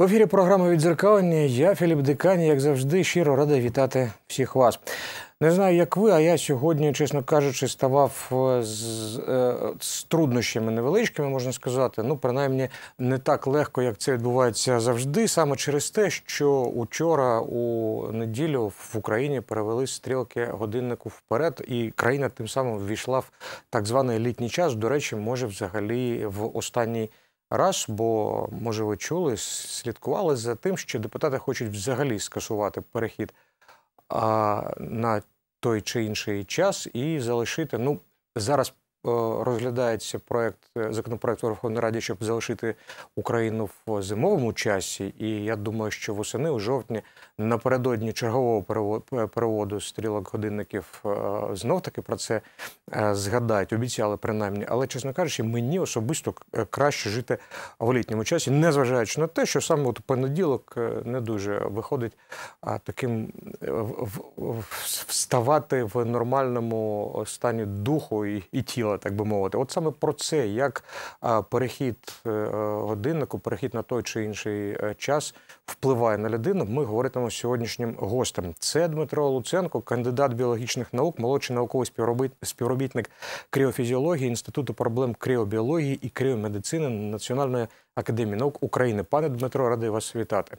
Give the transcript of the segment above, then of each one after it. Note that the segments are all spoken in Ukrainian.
В ефірі програми відзеркалення. Я Філіп Дикані, як завжди, щиро радий вітати всіх вас. Не знаю, як ви, а я сьогодні, чесно кажучи, ставав е, з, е, з труднощами невеличкими, можна сказати. Ну, принаймні, не так легко, як це відбувається завжди, саме через те, що учора у неділю в Україні перевели стрілки годиннику вперед, і країна тим самим ввійшла в так званий літній час. До речі, може, взагалі в останній. Раз бо, може, ви чули, слідкували за тим, що депутати хочуть взагалі скасувати перехід а, на той чи інший час і залишити. Ну, зараз Е, розглядається проект е, законопроект Верховної Раді, щоб залишити Україну в зимовому часі. І я думаю, що восени у жовтні напередодні чергового е, переводу стрілок годинників знов таки про це згадають. Обіцяли принаймні, але чесно кажучи, мені особисто краще жити в літньому часі, незважаючи на те, що саме от понеділок не дуже виходить таким вставати в нормальному стані духу і, і тіла змінила, так би мовити. От саме про це, як перехід е, годиннику, перехід на той чи інший е, час впливає на людину, ми говоритимемо з сьогоднішнім гостем. Це Дмитро Луценко, кандидат біологічних наук, молодший науковий співробітник кріофізіології інституту проблем кріобіології і кріомедицини Національної академії наук України. Пане Дмитро, радий вас вітати.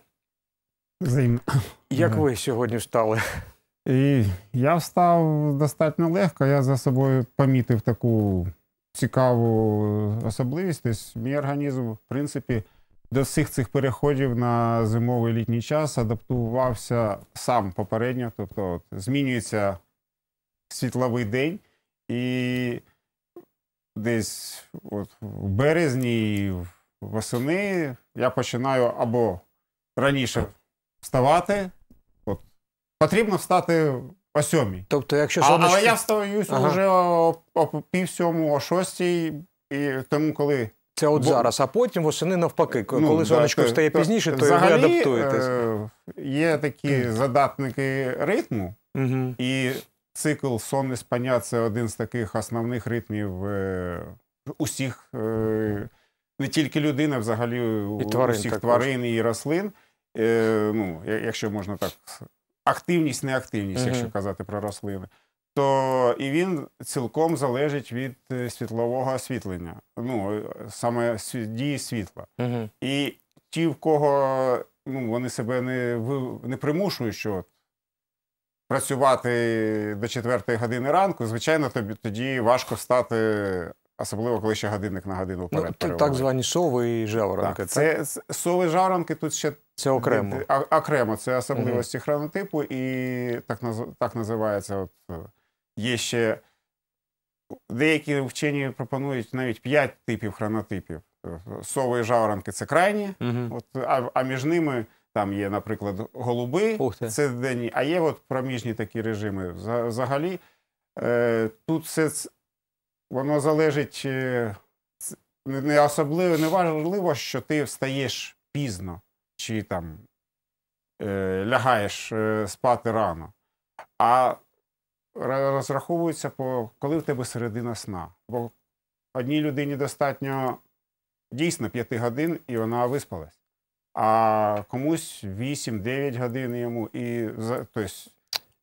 Як ви сьогодні встали? І я встав достатньо легко, я за собою помітив таку цікаву особливість. Тобто Мій організм, в принципі, до всіх цих переходів на зимовий літній час адаптувався сам попередньо, тобто от, змінюється світловий день, і десь от в березні восени я починаю або раніше вставати потрібно встати о сьомій. Тобто, якщо сонечко... Але я встаюсь ага. вже о, пів сьому, о шостій, і тому коли. Це от Бо... зараз, а потім восени навпаки. Ну, коли ну, сонечко да, встає то, пізніше, то і ви адаптуєтесь. Е, є такі mm. задатники ритму, Mm-hmm. і цикл сонне спання це один з таких основних ритмів е, усіх, е, не тільки людини, а взагалі і тварин, усіх тварин і рослин. Е, ну, Якщо можна так активність, неактивність, якщо казати про рослини. То і він цілком залежить від е, світлового освітлення, ну е, саме дії світла. І ті, в кого ну, вони себе не не примушують, що працювати до 4 години ранку, звичайно, тобі тоді важко стати, особливо коли ще годинник на годину ну, вперед. Ну, Так звані сови і жаворонки. Так. Це, це сови жаворонки тут ще це окремо окремо, це особливості mm хронотипу, і так так називається. От е, є ще деякі вчені пропонують навіть п'ять типів хронотипів. Сови і жаворонки це крайні, mm от, а, а між ними. Там є, наприклад, голуби, це денні, а є от проміжні такі режими. Взагалі е, тут все воно залежить не особливо, не важливо, що ти встаєш пізно чи там е, лягаєш е, спати рано, а розраховується, по, коли в тебе середина сна. Бо одній людині достатньо дійсно 5 годин, і вона виспалась. А комусь 8-9 годин йому. І тобто,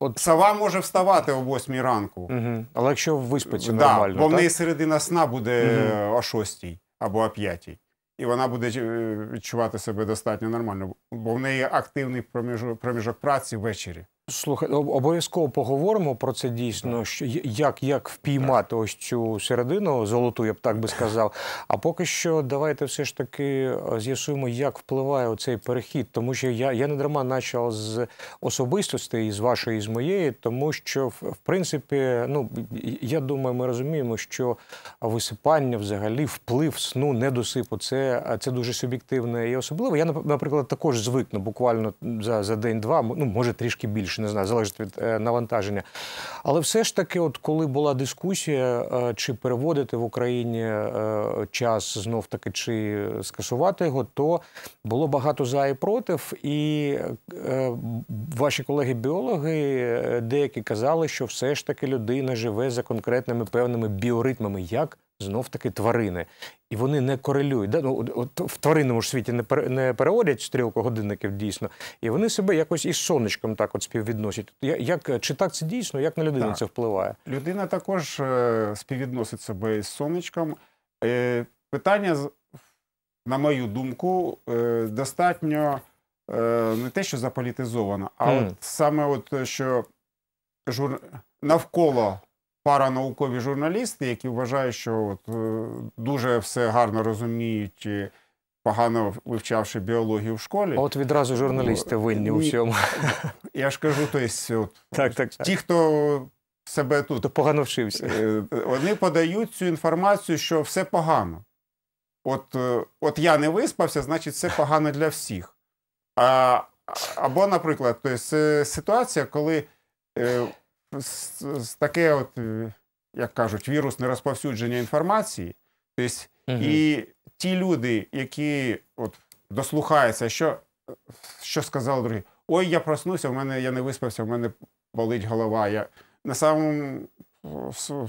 От... Сова може вставати о 8 ранку. Угу. Але якщо виспиться да, нормально. Бо в неї середина сна буде угу. о 6 або о 5 і вона буде е, відчувати себе достатньо нормально, бо в неї активний проміжок проміжок праці ввечері. Слухай, обов'язково поговоримо про це дійсно, що як як впіймати ось цю середину золоту, я б так би сказав. А поки що, давайте все ж таки е, з'ясуємо, як впливає цей перехід, тому що я я не дарма почав з особистостей, з вашої, з моєї, тому що в принципі, ну я думаю, ми розуміємо, що висипання, взагалі, вплив сну недосипу, це це дуже суб'єктивне і особливо. Я наприклад також звикну буквально за за день-два, ну може трішки більше більше не знаю, залежить від е, навантаження. Але все ж таки, от коли була дискусія, е, чи переводити в Україні е, час знов таки, чи скасувати його, то було багато за і против, і ваші колеги-біологи деякі казали, що все ж таки людина живе за конкретними певними біоритмами. Як знов таки тварини. І вони не корелюють. Да? Ну, от В тваринному ж світі не переводять стрілку годинників дійсно, і вони себе якось із сонечком так от співвідносять. Як, Чи так це дійсно, як на людину так. це впливає? Людина також е, співвідносить себе із сонечком. Е, питання, на мою думку, е, достатньо не те, що заполітизовано, а mm. от саме от що жур... навколо паранаукові журналісти, які вважають, що от, е, дуже все гарно розуміють. Погано вивчавши біологію в школі. От відразу журналісти винні у всьому. Я ж кажу, то є, так, так, ті, хто себе тут То погано вчився. Е, вони подають цю інформацію, що все погано. От е, от я не виспався, значить, все погано для всіх. А, Або, наприклад, то ситуація, коли таке, от, е, як кажуть, вірусне розповсюдження інформації. Тобто, угу. І ті люди, які от, дослухаються, що що сказали другі, ой, я проснувся, в мене я не виспався, в мене болить голова. Я на самому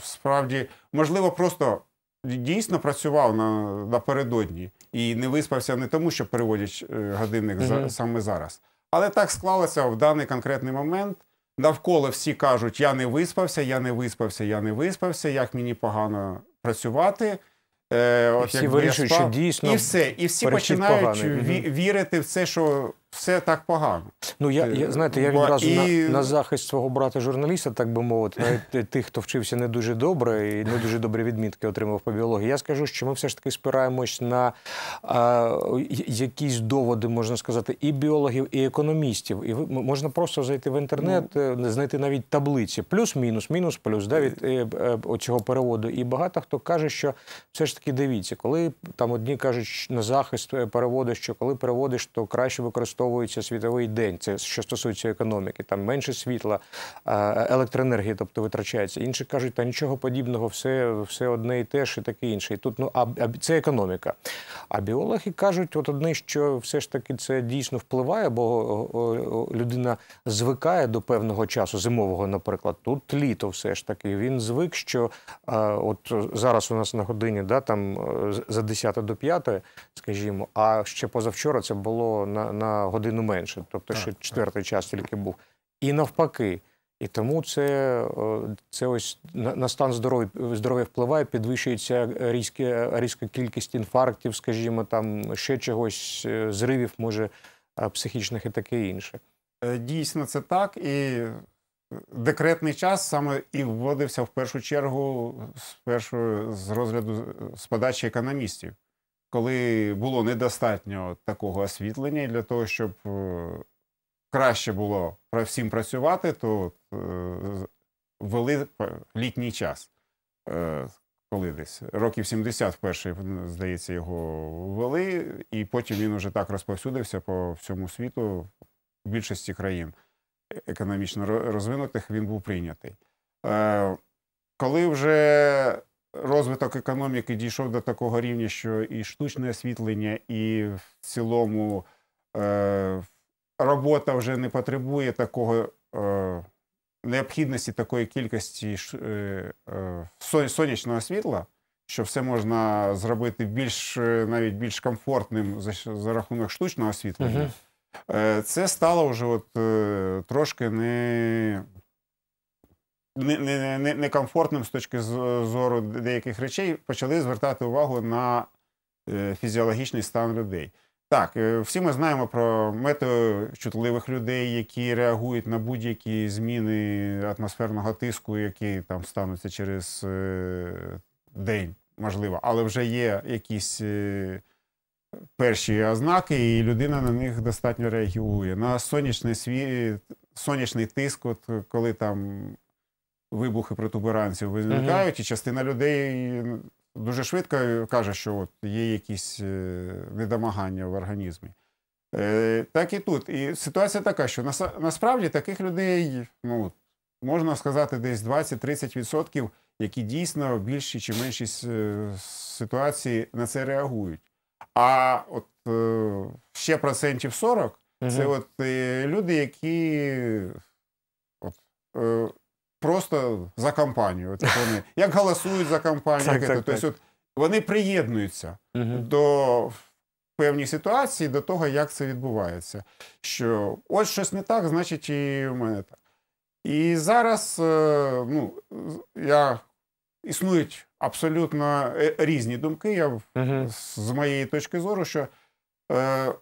справді, можливо, просто. Дійсно працював на, напередодні і не виспався не тому, що переводять е, годинник mm за, саме зараз. Але так склалося в даний конкретний момент, Навколо всі кажуть, я не виспався, я не виспався, я не виспався, як мені погано працювати. Е, от І всі вирішують, що дійсно І все. І всі починають ві- вірити в це, що все так погано. Ну я я е, знаєте, я відразу і... на, на захист свого брата журналіста, так би мовити, навіть тих, хто вчився не дуже добре і не дуже добрі відмітки отримав по біології. Я скажу, що ми все ж таки спираємось на а, е, якісь доводи, можна сказати, і біологів, і економістів. І ви можна просто зайти в інтернет, ну... Е, знайти навіть таблиці, плюс-мінус, мінус, плюс. Да, від оцього переводу. І багато хто каже, що все ж таки дивіться, коли там одні кажуть на захист переводу, що коли переводиш, то краще використовувати використовується світовий день. Це що стосується економіки, там менше світла, е, електроенергії, тобто витрачається. Інші кажуть, та нічого подібного, все все одне і те ж, і таке інше. І тут ну а це економіка. А біологи кажуть, от одне, що все ж таки це дійсно впливає, бо людина звикає до певного часу, зимового, наприклад, тут літо, все ж таки. Він звик, що е, от зараз у нас на годині, да, там е, за 10 до 5, скажімо, а ще позавчора це було на на годину менше, тобто ще четвертий час тільки був. І навпаки. І тому це е, це ось на стан здоров'я здоров'я впливає, підвищується різка, різка кількість інфарктів, скажімо, там ще чогось, е, зривів, може, е, психічних і таке інше. Дійсно, це так. І декретний час саме і вводився в першу чергу з першого з розгляду з подачі економістів коли було недостатньо такого освітлення, для того, щоб е, краще було всім працювати, то е, ввели літній час. Е, коли десь років 70 вперше, здається, його ввели, і потім він уже так розповсюдився по всьому світу. В більшості країн економічно розвинутих він був прийнятий. Коли вже розвиток економіки дійшов до такого рівня, що і штучне освітлення, і в цілому е, робота вже не потребує такого е, необхідності такої кількості е, е, сонячного світла, що все можна зробити більш навіть більш комфортним за, за рахунок штучного освітлення. Е, це стало вже от е, трошки не некомфортним з точки зору деяких речей, почали звертати увагу на е, фізіологічний стан людей. Так, е, всі ми знаємо про метеочутливих людей, які реагують на будь-які зміни атмосферного тиску, які там стануться через е, день, можливо, але вже є якісь перші ознаки, і людина на них достатньо реагує. На сонячний світ, сонячний тиск, от коли там вибухи протуберанців виникають, mm і частина людей дуже швидко каже, що от є якісь е, недомагання в організмі. Е, Так і тут. І ситуація така, що на, насправді таких людей ну, можна сказати десь 20-30%, які дійсно в більшій чи меншій е, ситуації на це реагують. А от е, ще процентів 40 це от е, люди, які от, е, просто за кампанію. От, як, вони, як голосують за кампанію? так, так, тобто, так. Тобто, вони приєднуються угу. до певній ситуації, до того, як це відбувається. Що от щось не так, значить, і в мене так. І зараз е, ну, я, існують абсолютно е, різні думки. Я угу. з моєї точки зору, що е,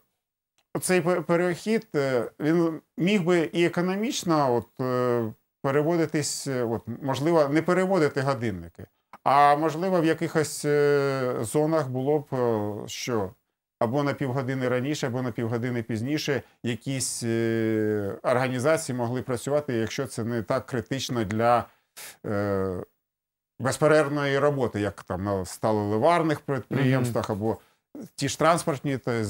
цей перехід е, він міг би і економічно. от, переводитись, е, от, можливо, не переводити годинники, а можливо, в якихось е, зонах було б е, що або на півгодини раніше, або на півгодини пізніше якісь організації могли працювати, якщо це не так критично для. Безперервної роботи, як там на сталеливарних підприємствах, або ті ж транспортні то та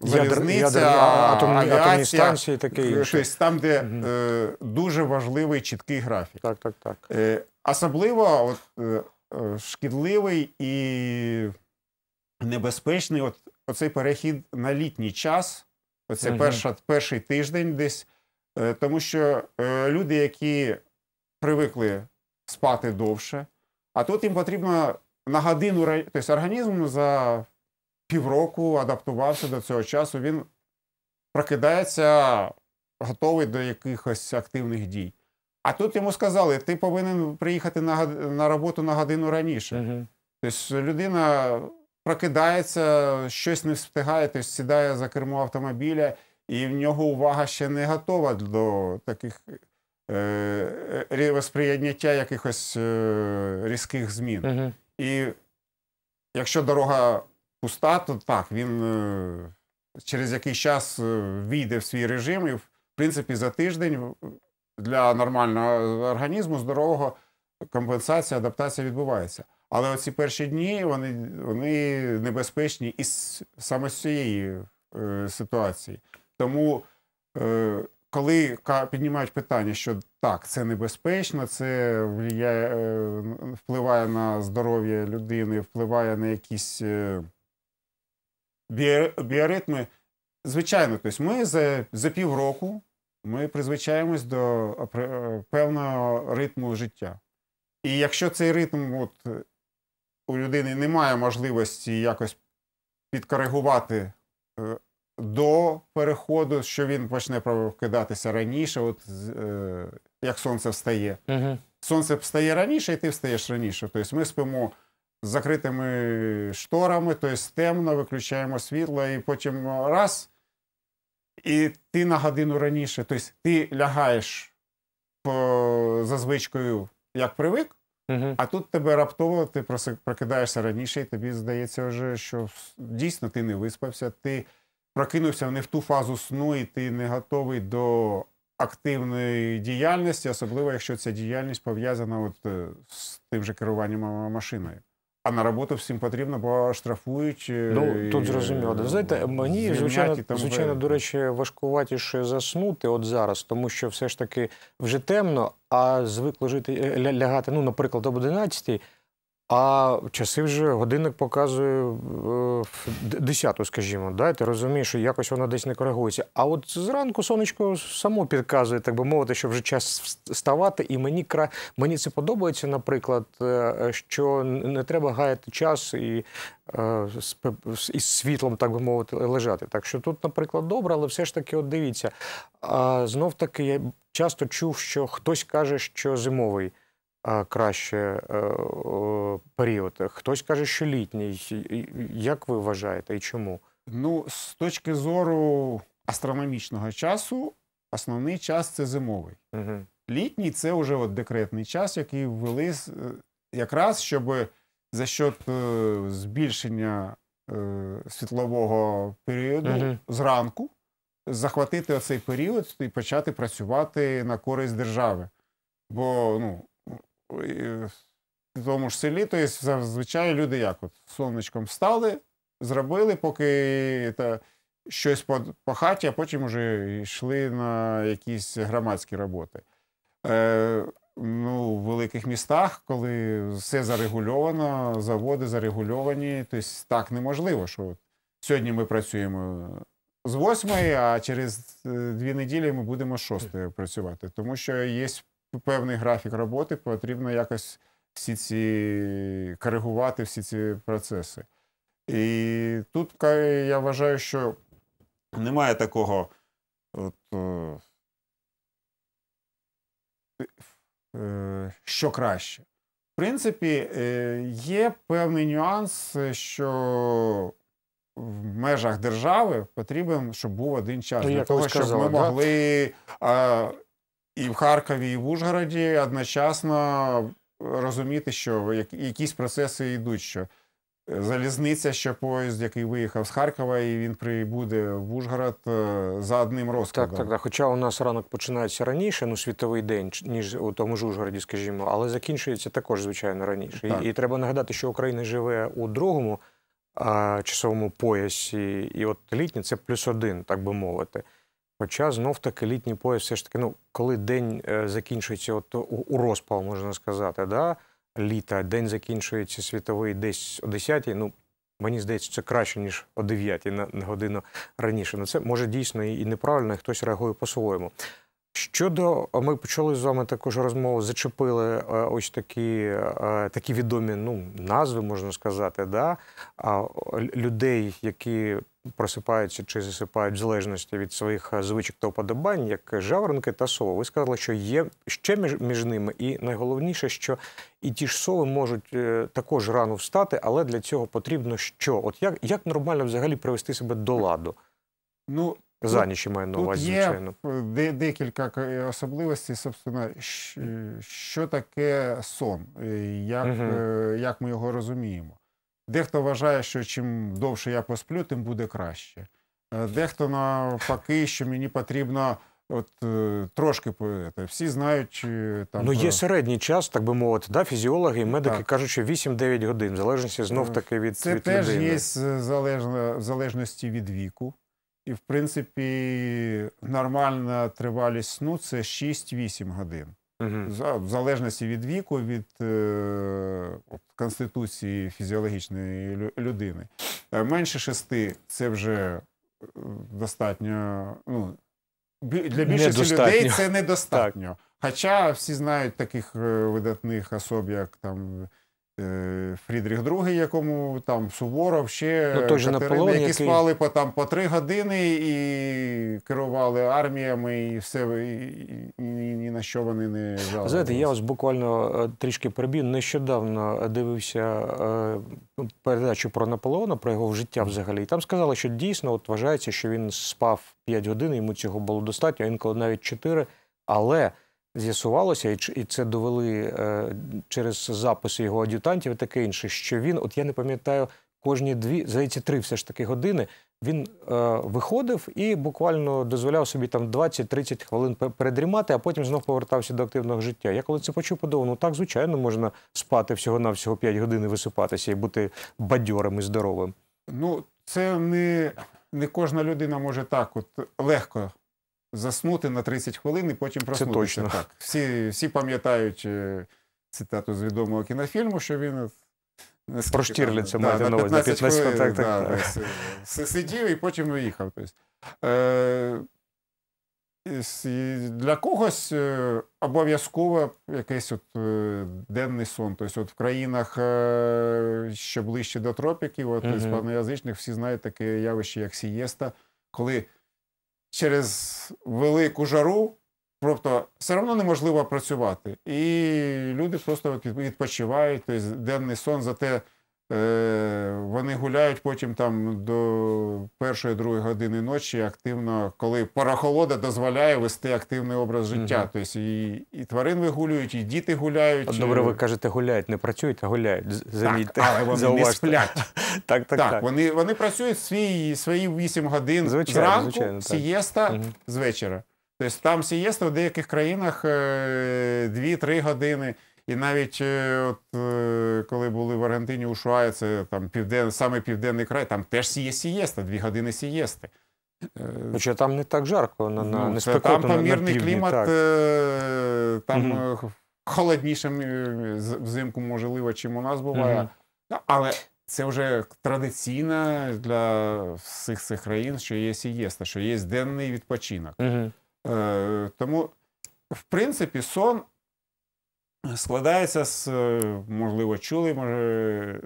залізниця, ядер, атомні, атомні станції, таке щось тобто там, де е, дуже важливий чіткий графік. Так, так, так. Е, Особливо от, е, е шкідливий і небезпечний от, оцей перехід на літній час, оце угу. перша, перший тиждень десь, е, тому що е, люди, які привикли спати довше, а тут їм потрібно на годину тобто організм за півроку адаптувався до цього часу. Він прокидається, готовий до якихось активних дій. А тут йому сказали, ти повинен приїхати на на роботу на годину раніше. Угу. Тобто людина прокидається, щось не встигає, тобто сідає за кермо автомобіля, і в нього увага ще не готова до таких е, е, е сприйняття якихось е, різких змін. Угу. І якщо дорога пуста, то так, він е, через якийсь час е, війде в свій режим, і, в принципі, за тиждень е, для нормального організму здорового компенсація, адаптація відбувається. Але оці перші дні вони вони небезпечні і саме з цієї е, ситуації. Тому, е, коли піднімають питання, що так, це небезпечно, це впливає на здоров'я людини, впливає на якісь біоритми. Звичайно, тобто ми за за півроку ми призвичаємось до е, певного ритму життя. І якщо цей ритм от, у людини немає можливості якось підкоригувати е, до переходу, що він почне прокидатися раніше, от е, як сонце встає. Угу. Сонце встає раніше, і ти встаєш раніше. Тобто ми спимо з закритими шторами, тобто темно, виключаємо світло, і потім раз. І ти на годину раніше, тобто ти лягаєш по, за звичкою, як привик, угу. а тут тебе раптово ти прокидаєшся раніше, і тобі здається, вже, що дійсно ти не виспався, ти прокинувся не в ту фазу сну, і ти не готовий до активної діяльності, особливо якщо ця діяльність пов'язана от е, з тим же керуванням машиною. А на роботу всім потрібно, бо штрафують. Е, ну, тут зрозуміло. І... Е, Знаєте, мені звичайно, там... звичайно, до речі, важкуватіше заснути от зараз, тому що все ж таки вже темно, а звикло жити е, лягати, ну, наприклад, об 11 а часи вже годинник показує е, десяту, скажімо, да? ти розумієш, що якось воно десь не коригується. А от зранку сонечко само підказує, так би мовити, що вже час вставати, і мені кра... мені це подобається, наприклад, е, що не треба гаяти час і е, із світлом, так би мовити, лежати. Так що тут, наприклад, добре, але все ж таки, от дивіться. Знов таки я часто чув, що хтось каже, що зимовий краще е, період. Хтось каже, що літній. Як ви вважаєте і чому? Ну, з точки зору астрономічного часу, основний час це зимовий. Угу. Літній це вже от декретний час, який ввели е, якраз щоб за счет е, збільшення світлового періоду угу. зранку. Захватити оцей період і почати працювати на користь держави. Бо ну, в тому ж селі, то є зазвичай люди як от сонечком встали, зробили, поки та, щось по, по хаті, а потім вже йшли на якісь громадські роботи. Е, ну, В великих містах, коли все зарегульовано, заводи зарегульовані, тобто так неможливо, що от сьогодні ми працюємо. З восьмої, а через е, дві неділі ми будемо з шостої працювати, тому що є певний графік роботи, потрібно якось всі ці коригувати, всі ці процеси. І тут я вважаю, що немає такого. От, е, е, що краще. В принципі, е, є певний нюанс, що в межах держави потрібен, щоб був один час То ну, для того, щоб казав, ми могли да? і в Харкові, і в Ужгороді одночасно розуміти, що якісь процеси йдуть. що е, Залізниця, що поїзд, який виїхав з Харкова, і він прибуде в Ужгород е, за одним розкладом. Так, так, так. Хоча у нас ранок починається раніше, ну світовий день, ніж у тому ж Ужгороді, скажімо, але закінчується також, звичайно, раніше. І, і треба нагадати, що Україна живе у другому часовому поясі, і от літній це плюс один, так би мовити. Хоча знов таки літній пояс, все ж таки, ну коли день е, закінчується, от у розпал, можна сказати, да, літа, день закінчується світовий десь о 10-й, ну мені здається, це краще ніж о 9-й на годину раніше. На ну, це може дійсно і неправильно, і хтось реагує по-своєму. Щодо ми почали з вами також розмову, зачепили е, ось такі е, такі відомі ну, назви, можна сказати, да? людей, які просипаються чи засипають в залежності від своїх е, звичок та уподобань, як жаворонки та сови. Ви сказали, що є ще між, між ними, і найголовніше, що і ті ж сови можуть також рано встати, але для цього потрібно що? От як, як нормально взагалі привести себе до ладу? Ну, за ніч маю на увазі, звичайно. Є е, декілька е, особливостей, собственно, е, що таке сон, як, угу. як ми його розуміємо. Дехто вважає, що чим довше я посплю, тим буде краще. Дехто навпаки, що мені потрібно. От трошки всі знають там. Ну, є середній час, так би мовити, да? фізіологи і медики так. кажуть, що 8-9 годин, в залежності знов таки від Це теж є залежно, в залежності від віку. І, в принципі, нормальна тривалість сну це 6-8 годин. Угу. В залежності від віку, від е, конституції фізіологічної людини. Е, менше 6 це вже е, достатньо. ну, Для більшості людей це недостатньо. Так. Хоча всі знають таких е, видатних особ, як там. Е, Фрідріх II, якому там Суворов ще ну, Катерини, Наполеон, які спали по там по три години і керували арміями, і все і, ні, ні на що вони не жали. Знаєте, я ось буквально е, трішки прибів. Нещодавно е, дивився ну, передачу про Наполеона, про його життя взагалі. І Там сказали, що дійсно от вважається, що він спав 5 годин, йому цього було достатньо, інколи навіть 4. Але з'ясувалося, і це довели е, через записи його ад'ютантів, і таке інше. Що він, от я не пам'ятаю, кожні дві здається, три все ж таки години. Він е, виходив і буквально дозволяв собі там 20-30 хвилин передрімати, а потім знов повертався до активного життя. Я коли це почув, подумав, ну так звичайно можна спати всього навсього 5 годин і висипатися і бути бадьорим і здоровим. Ну це не не кожна людина може так, от легко заснути на 30 хвилин і потім проснутися. Це точно. Так, Всі всі пам'ятають е, цитату з відомого кінофільму, що він. Е, Про Штірліця маєте на увазі. 15 хвилин, так, так, да, так. Сидів і потім виїхав. Тобто, е, для когось е, обов'язково якийсь от денний сон. Тобто от в країнах, що ближче до тропіків, от угу. з паноязичних всі знають таке явище, як сієста, коли через велику жару, тобто все одно неможливо працювати. І люди просто відпочивають, тобто денний сон за те. Е, вони гуляють потім там до першої-другої години ночі активно, коли парахолода дозволяє вести активний образ життя. Угу. Тобто і, і тварин вигулюють, і діти гуляють. Добре, е, ви кажете, гуляють, не працюють, а гуляють. Замітьте, Так, але вони зауважте. не сплять. так, так, так, так. Вони вони працюють свої свої 8 годин звичайно, зранку, звичайно, сієста угу. з вечора. Тобто там сієста в деяких країнах 2-3 е, години. І навіть е, от, е, коли були в Аргентині у Шуаї, це там півден, саме південний край, там теж є сієста, дві години сієсти. Е, Хоча там не так жарко, на, ну, не спекотно Там помірний на півдні, клімат, так. там угу. холодніше взимку, можливо, чим у нас буває. Угу. Але це вже традиційно для всіх цих країн, що є сієста, що є денний відпочинок. Угу. Тому, в принципі, сон складається з, е, можливо, чули, може,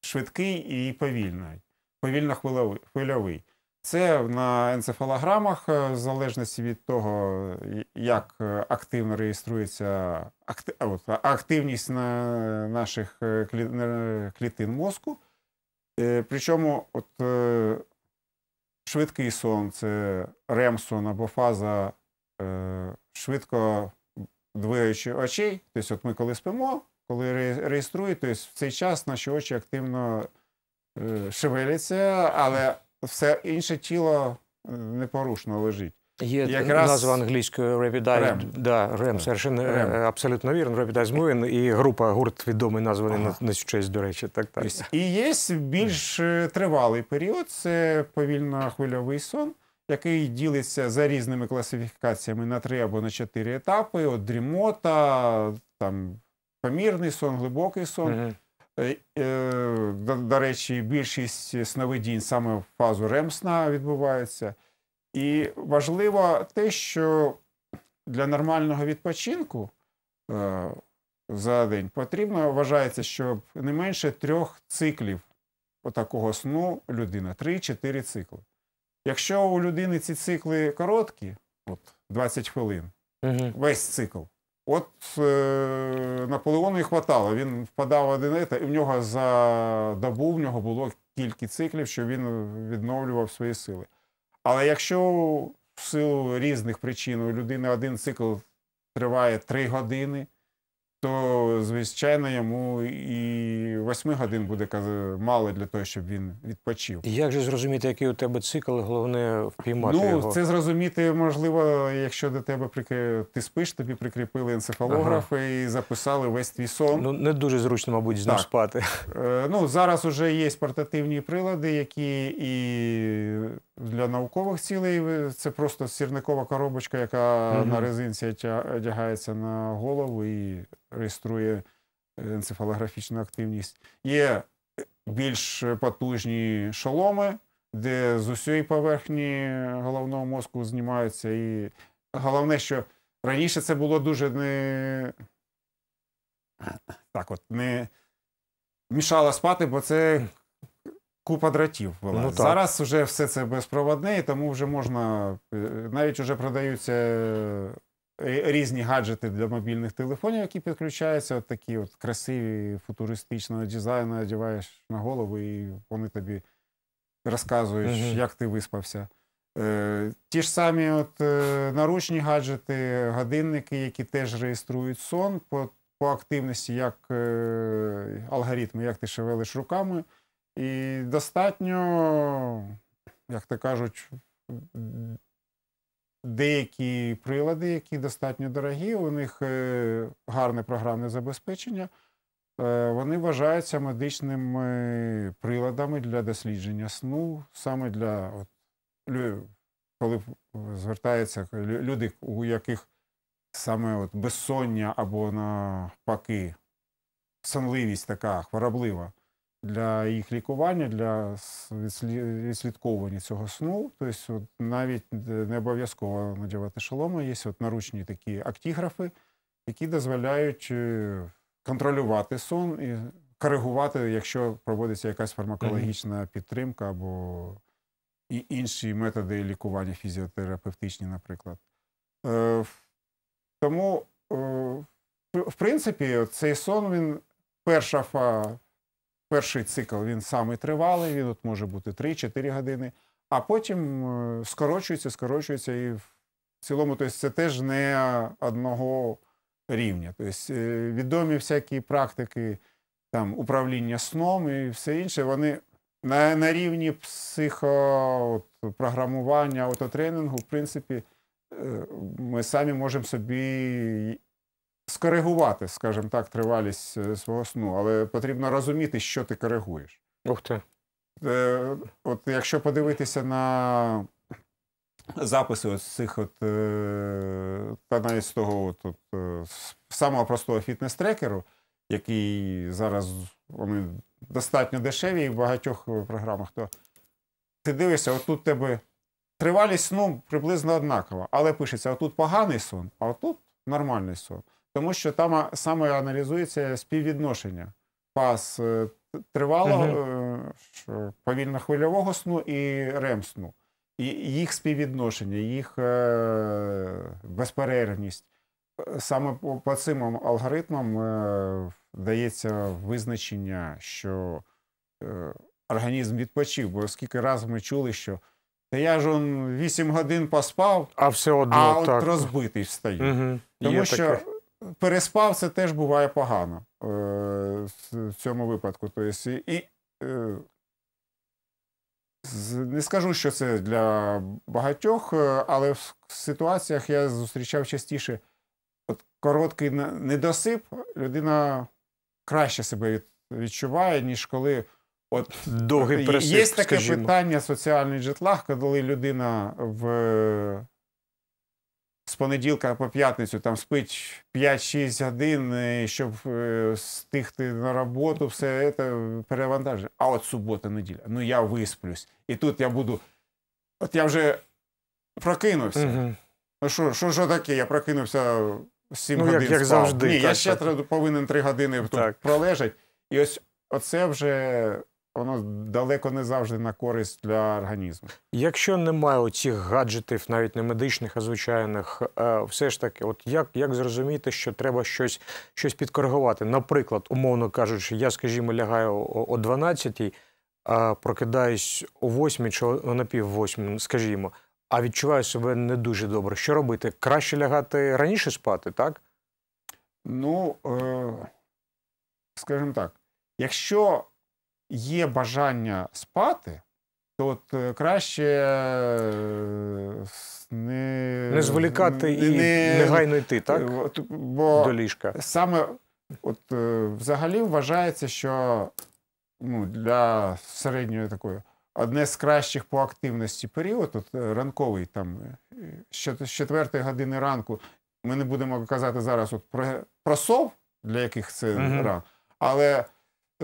швидкий і повільний. Повільно-хвильовий. Це на енцефалограмах, е, в залежності від того, як е, активно реєструється активність наших клітин мозку. Причому от, швидкий сон це ремсон або фаза швидко двоючі очей. Тобто, от ми коли спимо, коли реєструють, тобто в цей час наші очі активно е, шевеляться, але все інше тіло е, непорушно лежить. Є Якраз... назва англійською Rapid Eye. Рем. Да, Рем, совершенно, Рем. абсолютно вірно. Rapid Eye Moving і група гурт відомий названий ага. на цю честь, до речі. Так, так. Тобто, і є більш е, тривалий період, це повільно хвильовий сон який ділиться за різними класифікаціями на три або на чотири етапи: от дрімота, там помірний сон, глибокий сон. Угу. До, речі, більшість сновидінь саме в фазу ремсна відбувається. І важливо те, що для нормального відпочинку е, за день потрібно вважається, щоб не менше трьох циклів такого сну людина, три-чотири цикли. Якщо у людини ці цикли короткі, от 20 хвилин, угу. весь цикл, от е, Наполеону і хватало. Він впадав один, і в нього за добу в нього було кілька циклів, що він відновлював свої сили. Але якщо в силу різних причин у людини один цикл триває 3 години, то звичайно йому і восьми годин буде мало для того, щоб він відпочив. І Як же зрозуміти, який у тебе цикл, головне впіймати? Ну його? це зрозуміти можливо, якщо до тебе прикр... ти спиш, тобі прикріпили енцефалографи ага. і записали весь твій сон. Ну не дуже зручно, мабуть, з спати. Е, ну зараз вже є портативні прилади, які і для наукових цілей це просто сірникова коробочка, яка mm -hmm. на резинці одягається на голову і реєструє е, енцефалографічну активність. Є е, більш потужні шоломи, де з усієї поверхні головного мозку знімаються. І головне, що раніше це було дуже не так, от не мішало спати, бо це Купа дратів була. Ну, Зараз вже все це безпроводне, і тому вже можна е, навіть вже продаються е, різні гаджети для мобільних телефонів, які підключаються. от такі от красиві футуристичного дизайну, одягаєш на голову, і вони тобі розказують, угу. як ти виспався. Е, Ті ж самі от е, наручні гаджети, годинники, які теж реєструють сон по по активності, як е, алгоритми, як ти шевелиш руками. І достатньо, як то кажуть, деякі прилади, які достатньо дорогі, у них е, гарне програмне забезпечення, е, вони вважаються медичними приладами для дослідження сну, саме для от, коли звертається люди, у яких саме от безсоння або навпаки, сонливість така хвороблива для їх лікування, для відслідковування цього сну. Тобто, от навіть е, не обов'язково надягати шоломи, є от наручні такі актіграфи, які дозволяють е, контролювати сон і коригувати, якщо проводиться якась фармакологічна підтримка або і інші методи лікування фізіотерапевтичні, наприклад. Е, Тому, е, в принципі, цей сон він перша фа Перший цикл він самий тривалий, він от може бути 3-4 години, а потім е, скорочується, скорочується і в цілому, тобто це теж не одного рівня. Тобто е, відомі всякі практики там, управління сном і все інше, вони на на рівні психопрограмування, автотренингу, в принципі, е, ми самі можемо собі скоригувати, скажімо так, тривалість е, свого сну, але потрібно розуміти, що ти коригуєш. Ух ти. Е, От якщо подивитися на записи ось цих от е, та навіть з того от, от, е, самого простого фітнес-трекеру, який зараз вони достатньо дешеві і в багатьох е, програмах, то ти дивишся, отут от тебе. Тривалість сну приблизно однакова, але пишеться: отут поганий сон, а отут нормальний сон тому що там саме аналізується співвідношення фаз е, тривалого е, угу. повільно хвильового сну і рем сну. І їх співвідношення, їх е, безперервність. Саме по цим алгоритмам дається визначення, що організм відпочив, бо скільки разів ми чули, що та я ж он 8 годин поспав, а все одно а от так. розбитий встаю. Угу. Тому Є що таке переспав, це теж буває погано е, в цьому випадку. Тобто, і е, не скажу, що це для багатьох, е, але в ситуаціях я зустрічав частіше От короткий недосип, людина краще себе відчуває, ніж коли. От довгий пересип, Є таке скажімо. питання соціальних житлах, коли людина в з понеділка по п'ятницю там спить 5-6 годин, е, щоб е, стигти на роботу, все це перевантажує. А от субота, неділя, ну я висплюсь. І тут я буду. От я вже прокинувся. Угу. Ну що, що що таке? Я прокинувся 7 ну, годин. Як, як спав. завжди. Ні, так, я ще так. повинен 3 години так. пролежати. І ось оце вже воно далеко не завжди на користь для організму. Якщо немає оцих гаджетів, навіть не медичних, а звичайних, е, все ж таки, от як як зрозуміти, що треба щось щось підкоригувати? Наприклад, умовно кажучи, я, скажімо, лягаю о 12-й, а прокидаюсь о 8 чи о напів 8, скажімо, а відчуваю себе не дуже добре. Що робити? Краще лягати раніше спати, так? Ну, е, скажімо так, якщо є бажання спати, то е, краще е, не не зволікати не, і не, негайно йти, так? Е, бо до ліжка. Саме от взагалі вважається, що ну, для середньої такої. Одне з кращих по активності період, от ранковий, там з четвертої години ранку, ми не будемо казати зараз от про, про сов, для яких це угу. ран, але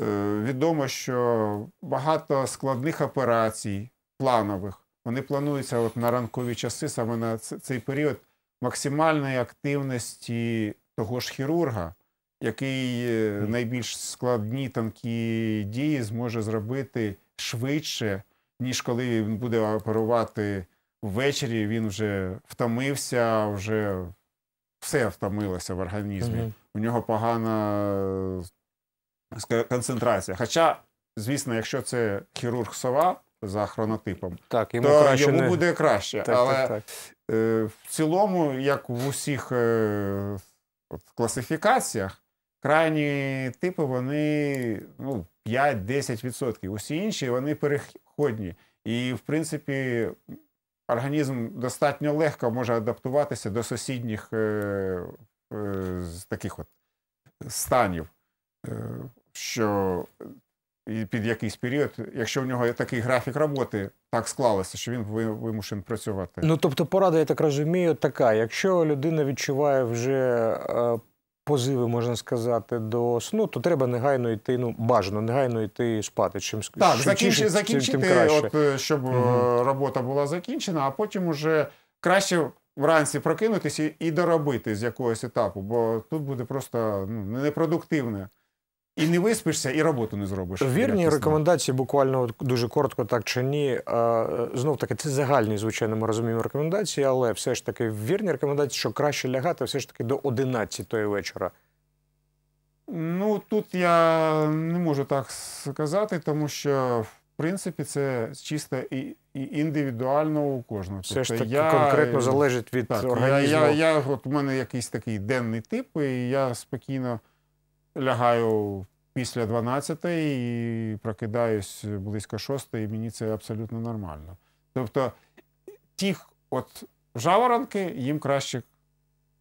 Е, відомо, що багато складних операцій планових вони плануються от на ранкові часи, саме на цей період максимальної активності того ж хірурга, який е, найбільш складні тонкі дії зможе зробити швидше, ніж коли він буде оперувати ввечері. Він вже втомився, вже все втомилося в організмі. Mm У нього погана концентрація. Хоча, звісно, якщо це хірург сова за хронотипом, так, йому то краще йому не... буде краще. Так, Але так, так. Е, в цілому, як в усіх е, класифікаціях, крайні типи вони ну, 5-10%. Усі інші вони переходні. І, в принципі, організм достатньо легко може адаптуватися до сусідніх е, е, таких от станів. Е, що е, і під якийсь період, якщо в нього такий графік роботи, так склалося, що він вимушений працювати. Ну тобто, порада, я так розумію, така: якщо людина відчуває вже. Е, позиви, можна сказати, до сну, то треба негайно йти. Ну бажано негайно йти спати. Чим так, чим, закінч, чим, закінчити, тим краще. от е, щоб угу. робота була закінчена, а потім уже краще вранці прокинутися і доробити з якогось етапу, бо тут буде просто ну непродуктивне і не виспишся, і роботу не зробиш. Вірні рекомендації, буквально дуже коротко, так чи ні. Е, знов таки, це загальні, звичайно, ми розуміємо рекомендації, але все ж таки вірні рекомендації, що краще лягати все ж таки до 11 вечора. Ну тут я не можу так сказати, тому що в принципі це чисто і, і індивідуально у кожного. Все ж тобто таки я, конкретно залежить від так, організму. Я, я, я, от У мене якийсь такий денний тип, і я спокійно лягаю після 12 і прокидаюсь близько 6 і мені це абсолютно нормально. Тобто тих от жаворонки їм краще,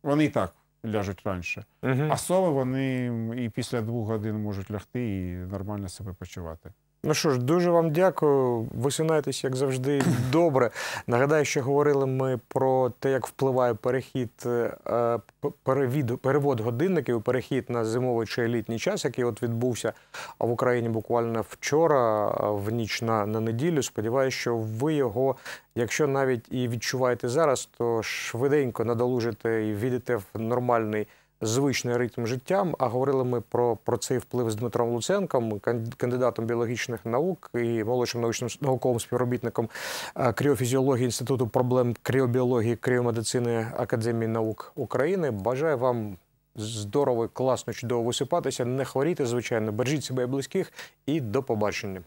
вони і так ляжуть раніше. Угу. А сови вони і після двох годин можуть лягти і нормально себе почувати. Ну що ж, дуже вам дякую. Висинайтесь, як завжди, добре. Нагадаю, що говорили ми про те, як впливає перехід е, перевід, перевод годинників, перехід на зимовий чи літній час, який от відбувся в Україні буквально вчора, е, в ніч на, на неділю. Сподіваюся, що ви його, якщо навіть і відчуваєте зараз, то швиденько надолужите і війдете в нормальний звичний ритм життя. А говорили ми про про цей вплив з Дмитром Луценком, кандидатом біологічних наук і молодшим научним науковим співробітником е, кріофізіології інституту проблем кріобіології кріомедицини Академії наук України. Бажаю вам. Здорово, класно, чудово висипатися, не хворіти, звичайно, бережіть себе і близьких, і до побачення.